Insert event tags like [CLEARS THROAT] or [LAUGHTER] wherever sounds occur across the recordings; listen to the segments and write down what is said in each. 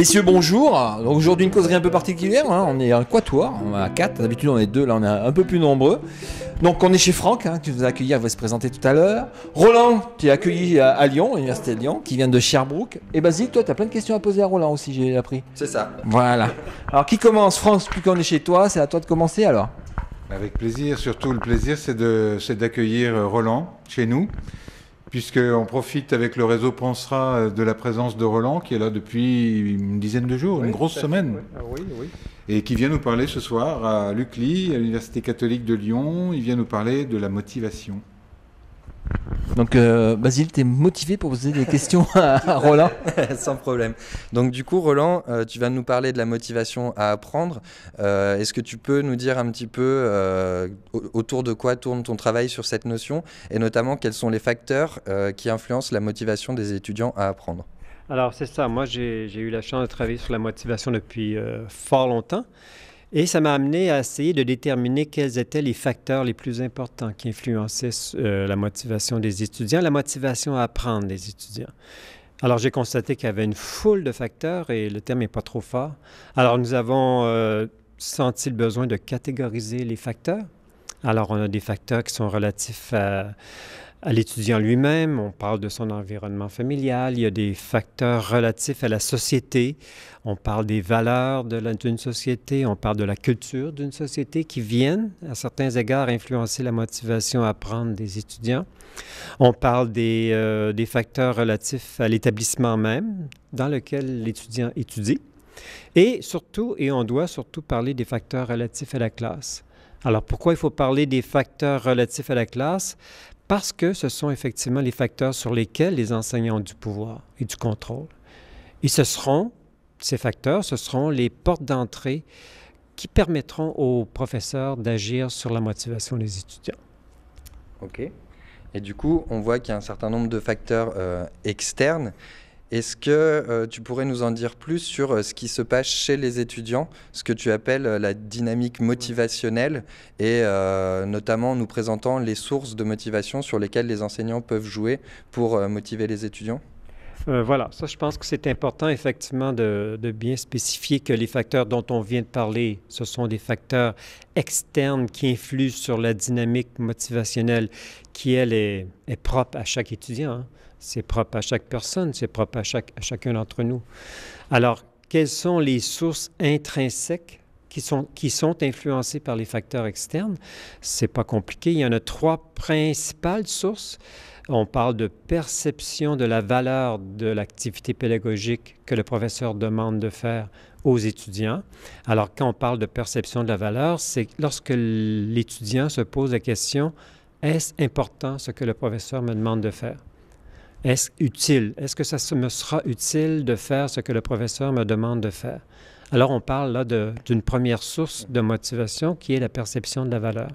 Messieurs, bonjour. aujourd'hui, une causerie un peu particulière. On est un quatuor, on est à 4. D'habitude, on est deux. Là, on est un peu plus nombreux. Donc, on est chez Franck, hein, qui nous a accueillis. va se présenter tout à l'heure. Roland, qui est accueilli à, Lyon, à l'Université de Lyon, qui vient de Sherbrooke. Et Basile, toi, tu as plein de questions à poser à Roland aussi, j'ai appris. C'est ça. Voilà. Alors, qui commence Franck, plus qu'on est chez toi, c'est à toi de commencer alors. Avec plaisir. Surtout, le plaisir, c'est d'accueillir euh, Roland chez nous puisqu'on profite avec le réseau Pensera euh, de la présence de Roland, qui est là depuis une dizaine de jours, une grosse semaine. Ah Et qui vient nous parler ce soir à l'UCLI, à l'Université catholique de Lyon. Il vient nous parler de la motivation. Donc, euh, Basile, tu es motivé pour poser des questions à, [LAUGHS] Roland Sans problème. Donc, du coup, Roland, euh, tu vas nous parler de la motivation à apprendre. Euh, est-ce que tu peux nous dire un petit peu autour de quoi tourne ton travail sur cette notion et notamment quels sont les facteurs qui influencent la motivation des étudiants à apprendre Alors, c'est ça. Moi, j'ai eu la chance de travailler sur la motivation depuis fort longtemps. Et ça m'a amené à essayer de déterminer quels étaient les facteurs les plus importants qui influençaient euh, la motivation des étudiants, la motivation à apprendre des étudiants. Alors j'ai constaté qu'il y avait une foule de facteurs et le terme n'est pas trop fort. Alors nous avons euh, senti le besoin de catégoriser les facteurs. Alors on a des facteurs qui sont relatifs à à l'étudiant lui-même, on parle de son environnement familial, il y a des facteurs relatifs à la société, on parle des valeurs d'une société, on parle de la culture d'une société qui viennent à certains égards influencer la motivation à apprendre des étudiants. On parle des, euh, des facteurs relatifs à l'établissement même dans lequel l'étudiant étudie. Et surtout, et on doit surtout parler des facteurs relatifs à la classe. Alors pourquoi il faut parler des facteurs relatifs à la classe? parce que ce sont effectivement les facteurs sur lesquels les enseignants ont du pouvoir et du contrôle. Et ce seront, ces facteurs, ce seront les portes d'entrée qui permettront aux professeurs d'agir sur la motivation des étudiants. OK. Et du coup, on voit qu'il y a un certain nombre de facteurs euh, externes. Est-ce que euh, tu pourrais nous en dire plus sur euh, ce qui se passe chez les étudiants, ce que tu appelles euh, la dynamique motivationnelle, et notamment nous présentant les sources de motivation sur lesquelles les enseignants peuvent jouer pour motiver les étudiants euh, voilà, ça, je pense que c'est important, effectivement, de, bien spécifier que les facteurs dont on vient de parler, ce sont des facteurs externes qui influent sur la dynamique motivationnelle qui, elle, est, propre à chaque étudiant. Hein. C'est propre à chaque personne, c'est propre à, chacun d'entre nous. Alors, quelles sont les sources intrinsèques qui sont, qui sont influencées par les facteurs externes? C'est pas compliqué. Il y en a trois principales sources. On parle de perception de la valeur de l'activité pédagogique que le professeur demande de faire aux étudiants. Alors quand on parle de perception de la valeur, c'est lorsque l'étudiant se pose la question, est-ce important ce que le professeur me demande de faire? Est-ce utile? Est-ce que ça me sera utile de faire ce que le professeur me demande de faire? Alors on parle là d'une première source de motivation qui est la perception de la valeur.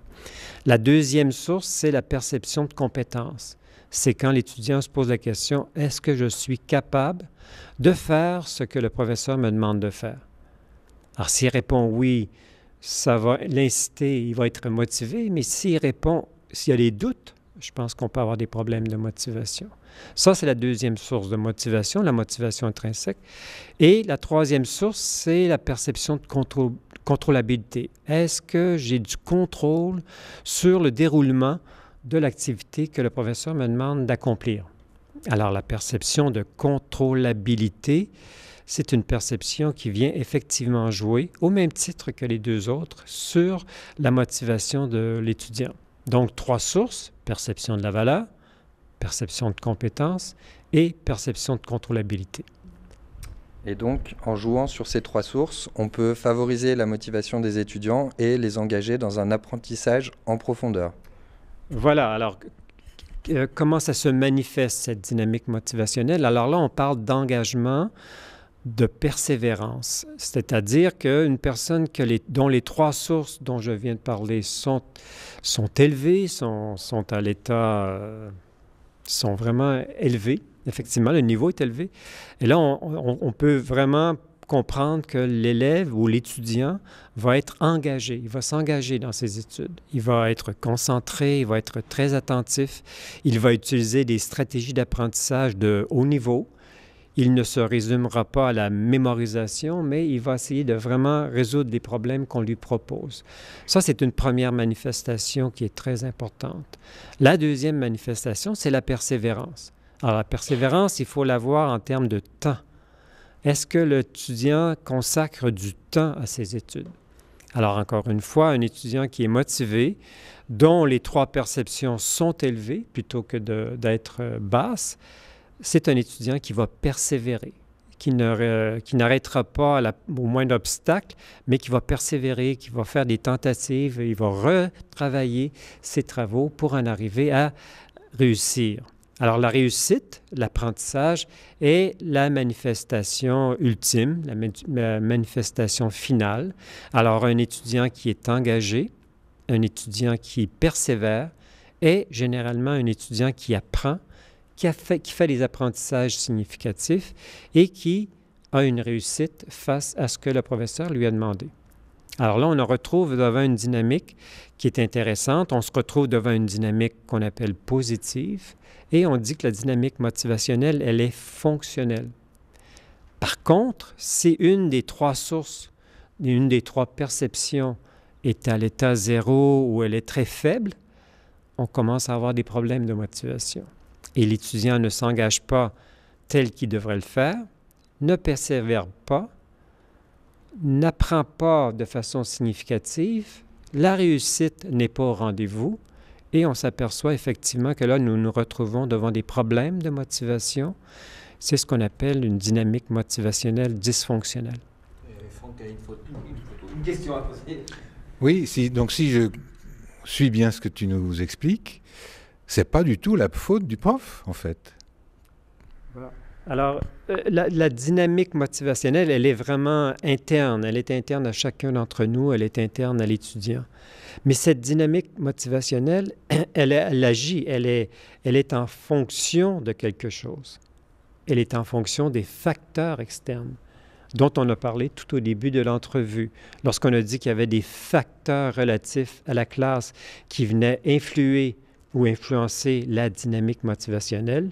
La deuxième source, c'est la perception de compétence c'est quand l'étudiant se pose la question, est-ce que je suis capable de faire ce que le professeur me demande de faire? Alors s'il répond oui, ça va l'inciter, il va être motivé, mais s'il répond, s'il y a des doutes, je pense qu'on peut avoir des problèmes de motivation. Ça, c'est la deuxième source de motivation, la motivation intrinsèque. Et la troisième source, c'est la perception de contrôle, contrôlabilité. Est-ce que j'ai du contrôle sur le déroulement de l'activité que le professeur me demande d'accomplir. Alors la perception de contrôlabilité, c'est une perception qui vient effectivement jouer, au même titre que les deux autres, sur la motivation de l'étudiant. Donc trois sources, perception de la valeur, perception de compétence et perception de contrôlabilité. Et donc, en jouant sur ces trois sources, on peut favoriser la motivation des étudiants et les engager dans un apprentissage en profondeur. Voilà, alors euh, comment ça se manifeste, cette dynamique motivationnelle? Alors là, on parle d'engagement, de persévérance, c'est-à-dire qu'une personne que les, dont les trois sources dont je viens de parler sont, sont élevées, sont, à l'état, euh, sont vraiment élevées, effectivement, le niveau est élevé. Et là, on peut vraiment comprendre que l'élève ou l'étudiant va être engagé, il va s'engager dans ses études, il va être concentré, il va être très attentif, il va utiliser des stratégies d'apprentissage de haut niveau. Il ne se résumera pas à la mémorisation, mais il va essayer de vraiment résoudre les problèmes qu'on lui propose. Ça, c'est une première manifestation qui est très importante. La deuxième manifestation, c'est la persévérance. Alors la persévérance, il faut l'avoir en termes de temps. Est-ce que l'étudiant consacre du temps à ses études? Alors, encore une fois, un étudiant qui est motivé, dont les trois perceptions sont élevées plutôt que d'être euh, basses, c'est un étudiant qui va persévérer, qui n'arrêtera pas au moins d'obstacles, mais qui va persévérer, qui va faire des tentatives, il va retravailler ses travaux pour en arriver à réussir. Alors la réussite, l'apprentissage, est la manifestation ultime, la, manifestation finale. Alors un étudiant qui est engagé, un étudiant qui persévère, est généralement un étudiant qui apprend, qui fait des apprentissages significatifs et qui a une réussite face à ce que le professeur lui a demandé. Alors là, on en retrouve devant une dynamique qui est intéressante. On se retrouve devant une dynamique qu'on appelle positive et on dit que la dynamique motivationnelle, elle est fonctionnelle. Par contre, si une des trois sources, une des trois perceptions est à l'état zéro ou elle est très faible, on commence à avoir des problèmes de motivation. Et l'étudiant ne s'engage pas tel qu'il devrait le faire, ne persévère pas n'apprend pas de façon significative, la réussite n'est pas au rendez-vous et on s'aperçoit effectivement que là, nous nous retrouvons devant des problèmes de motivation. C'est ce qu'on appelle une dynamique motivationnelle dysfonctionnelle. Euh, une, question à poser. Oui, si, donc si je suis bien ce que tu nous expliques, c'est pas du tout la faute du prof, en fait. Alors, euh, la, dynamique motivationnelle, elle est vraiment interne. Elle est interne à chacun d'entre nous, elle est interne à l'étudiant. Mais cette dynamique motivationnelle, [CLEARS THROAT] elle, agit, elle est en fonction de quelque chose. Elle est en fonction des facteurs externes dont on a parlé tout au début de l'entrevue, lorsqu'on a dit qu'il y avait des facteurs relatifs à la classe qui venaient influer ou influencer la dynamique motivationnelle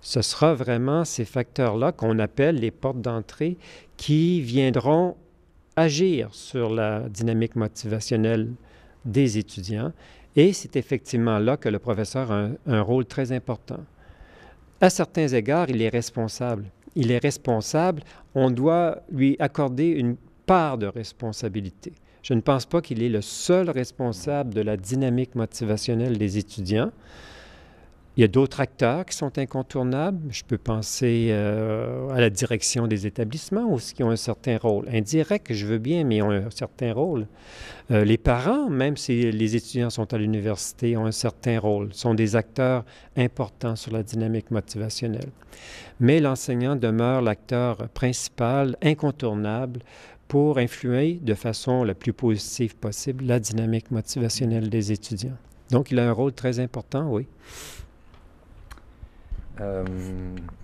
ce sera vraiment ces facteurs-là qu'on appelle les portes d'entrée qui viendront agir sur la dynamique motivationnelle des étudiants. Et c'est effectivement là que le professeur a un, rôle très important. À certains égards, il est responsable. Il est responsable. On doit lui accorder une part de responsabilité. Je ne pense pas qu'il est le seul responsable de la dynamique motivationnelle des étudiants. Il y a d'autres acteurs qui sont incontournables. Je peux penser euh, à la direction des établissements ceux qui ont un certain rôle. Indirect, je veux bien, mais ils ont un certain rôle. Euh, les parents, même si les étudiants sont à l'université, ont un certain rôle, sont des acteurs importants sur la dynamique motivationnelle. Mais l'enseignant demeure l'acteur principal, incontournable, pour influer de façon la plus positive possible la dynamique motivationnelle des étudiants. Donc, il a un rôle très important, oui. Euh,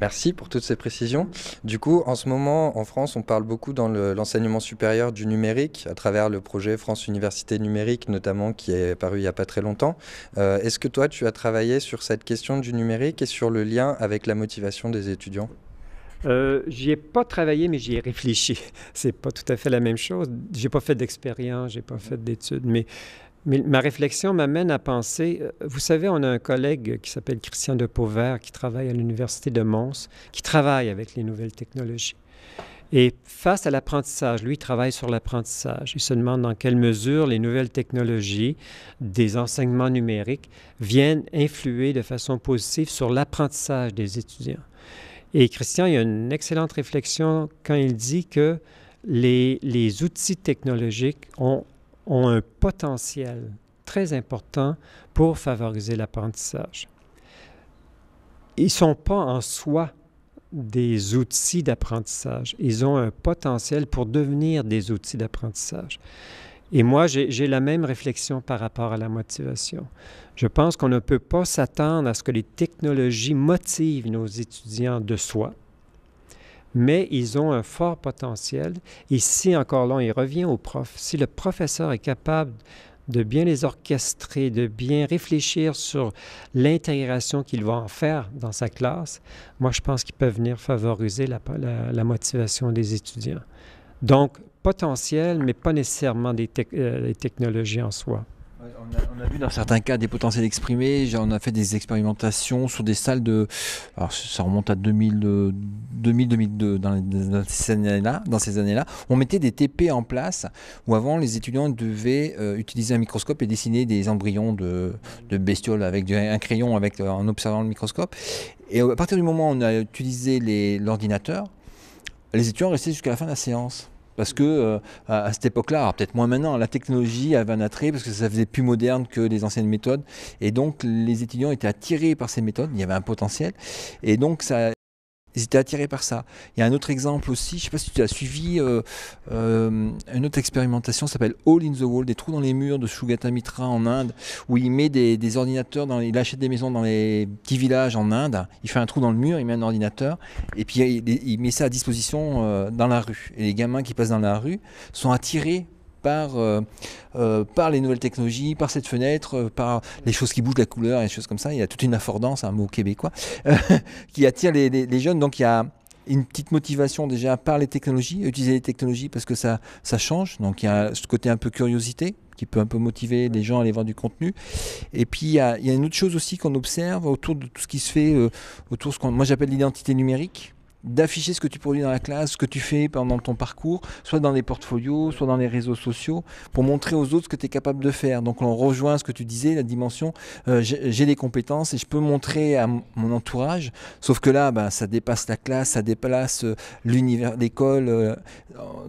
merci pour toutes ces précisions. Du coup, en ce moment, en France, on parle beaucoup dans l'enseignement supérieur du numérique, à travers le projet France Université Numérique, notamment, qui est paru il n'y a pas très longtemps. Euh, est-ce que toi, tu as travaillé sur cette question du numérique et sur le lien avec la motivation des étudiants euh, j'y ai pas travaillé, mais j'y ai réfléchi. [LAUGHS] C'est pas tout à fait la même chose. J'ai pas fait d'expérience, j'ai pas fait d'études, mais ma réflexion m'amène à penser, euh, vous savez, on a un collègue qui s'appelle Christian Depauvert, qui travaille à l'Université de Mons, qui travaille avec les nouvelles technologies. Et face à l'apprentissage, lui travaille sur l'apprentissage. Il se demande dans quelle mesure les nouvelles technologies des enseignements numériques viennent influer de façon positive sur l'apprentissage des étudiants. Et Christian, il y a une excellente réflexion quand il dit que les, les outils technologiques ont ont un potentiel très important pour favoriser l'apprentissage. Ils ne sont pas en soi des outils d'apprentissage. Ils ont un potentiel pour devenir des outils d'apprentissage. Et moi, j'ai la même réflexion par rapport à la motivation. Je pense qu'on ne peut pas s'attendre à ce que les technologies motivent nos étudiants de soi mais ils ont un fort potentiel. Et si, encore là, il revient au prof, si le professeur est capable de bien les orchestrer, de bien réfléchir sur l'intégration qu'il va en faire dans sa classe, moi, je pense qu'il peut venir favoriser la, motivation des étudiants. Donc, potentiel, mais pas nécessairement des euh, technologies en soi. On a, vu dans certains cas des potentiels exprimés. On a fait des expérimentations sur des salles de. Alors ça remonte à 2000, 2002 euh, dans, ces années-là. Dans ces années-là, on mettait des TP en place où avant les étudiants devaient euh, utiliser un microscope et dessiner des embryons de, bestioles avec un crayon avec euh, en observant le microscope. Et à partir du moment où on a utilisé l'ordinateur, les étudiants restaient jusqu'à la fin de la séance. Parce que euh, à, cette époque-là, peut-être moins maintenant, la technologie avait un attrait parce que ça faisait plus moderne que les anciennes méthodes. Et donc les étudiants étaient attirés par ces méthodes, il y avait un potentiel. Et donc ça, ils étaient attirés par ça. Il y a un autre exemple aussi, je ne sais pas si tu as suivi, euh, euh, une autre expérimentation Ça s'appelle All in the Wall, des trous dans les murs de Shugata Mitra en Inde, où il met des, ordinateurs, dans il achète des maisons dans les petits villages en Inde, il fait un trou dans le mur, il met un ordinateur, et puis il, met ça à disposition euh, dans la rue. Et les gamins qui passent dans la rue sont attirés euh, euh, par, les nouvelles technologies, par cette fenêtre, euh, par les choses qui bougent, la couleur et choses comme ça. Il y a toute une affordance, un mot québécois, [LAUGHS] qui attire les, jeunes. Donc il y a une petite motivation déjà par les technologies, utiliser les technologies parce que ça, change. Donc il y a ce côté un peu curiosité qui peut un peu motiver les gens à aller voir du contenu. Et puis il y a, une autre chose aussi qu'on observe autour de tout ce qui se fait, autour de ce que moi j'appelle l'identité numérique d'afficher ce que tu produis dans la classe, ce que tu fais pendant ton parcours, soit dans les portfolios, soit dans les réseaux sociaux, pour montrer aux autres ce que tu es capable de faire. Donc on rejoint ce que tu disais, la dimension, euh, j'ai des compétences et je peux montrer à mon entourage, sauf que là, bah, ça dépasse la classe, ça dépasse euh, l'univers d'école. Euh,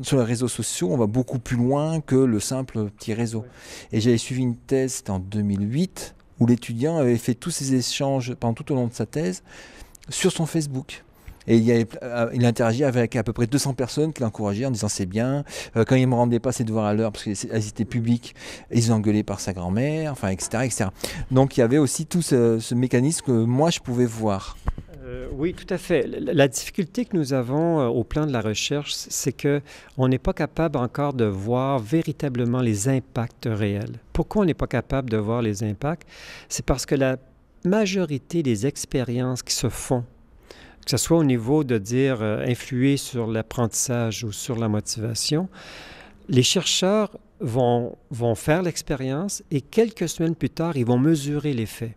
sur les réseaux sociaux, on va beaucoup plus loin que le simple petit réseau. Et j'avais suivi une thèse, en 2008, où l'étudiant avait fait tous ses échanges pendant tout au long de sa thèse sur son Facebook. Et il, avait, euh, il interagit avec à peu près 200 personnes qui l'encourageaient en disant c'est bien. Euh, quand il ne me rendait pas ses devoirs à l'heure, parce qu'elles étaient publiques, ils engueulaient par sa grand-mère, enfin, etc., etc. Donc il y avait aussi tout ce, mécanisme que moi je pouvais voir. Euh, oui, tout à fait. La difficulté que nous avons au plan de la recherche, c'est que on n'est pas capable encore de voir véritablement les impacts réels. Pourquoi on n'est pas capable de voir les impacts C'est parce que la majorité des expériences qui se font que ce soit au niveau de dire euh, influer sur l'apprentissage ou sur la motivation, les chercheurs vont, faire l'expérience et quelques semaines plus tard, ils vont mesurer l'effet.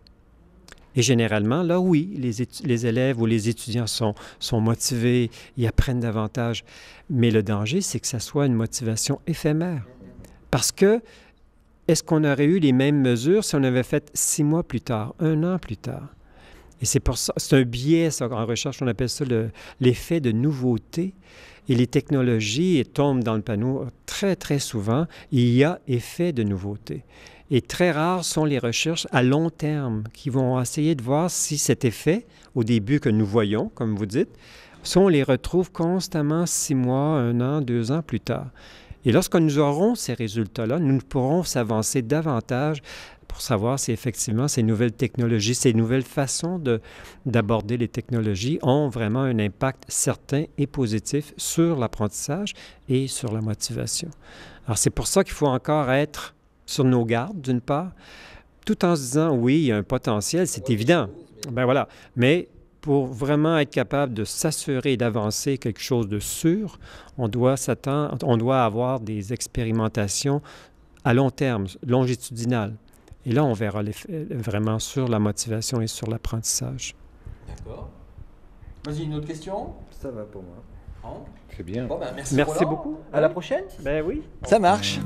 Et généralement, là, oui, les, élèves ou les étudiants sont, motivés, ils apprennent davantage. Mais le danger, c'est que ça soit une motivation éphémère. Parce que, est-ce qu'on aurait eu les mêmes mesures si on avait fait six mois plus tard, un an plus tard? Et c'est pour ça, c'est un biais en recherche, on appelle ça l'effet de nouveauté. Et les technologies tombent dans le panneau très, très souvent. Il y a effet de nouveauté. Et très rares sont les recherches à long terme qui vont essayer de voir si cet effet, au début que nous voyons, comme vous dites, si on les retrouve constamment six mois, un an, deux ans plus tard. Et lorsque nous aurons ces résultats-là, nous pourrons s'avancer davantage pour savoir si effectivement ces nouvelles technologies, ces nouvelles façons d'aborder les technologies ont vraiment un impact certain et positif sur l'apprentissage et sur la motivation. Alors c'est pour ça qu'il faut encore être sur nos gardes, d'une part, tout en se disant, oui, il y a un potentiel, c'est évident. Ben voilà. Mais pour vraiment être capable de s'assurer d'avancer quelque chose de sûr, on doit s'attendre, on doit avoir des expérimentations à long terme, longitudinales. Et là, on verra euh, vraiment sur la motivation et sur l'apprentissage. D'accord. Vas-y, une autre question Ça va pour moi. Hein Très C'est bien. Ben, merci, merci beaucoup. À la prochaine Ben oui. Ça marche.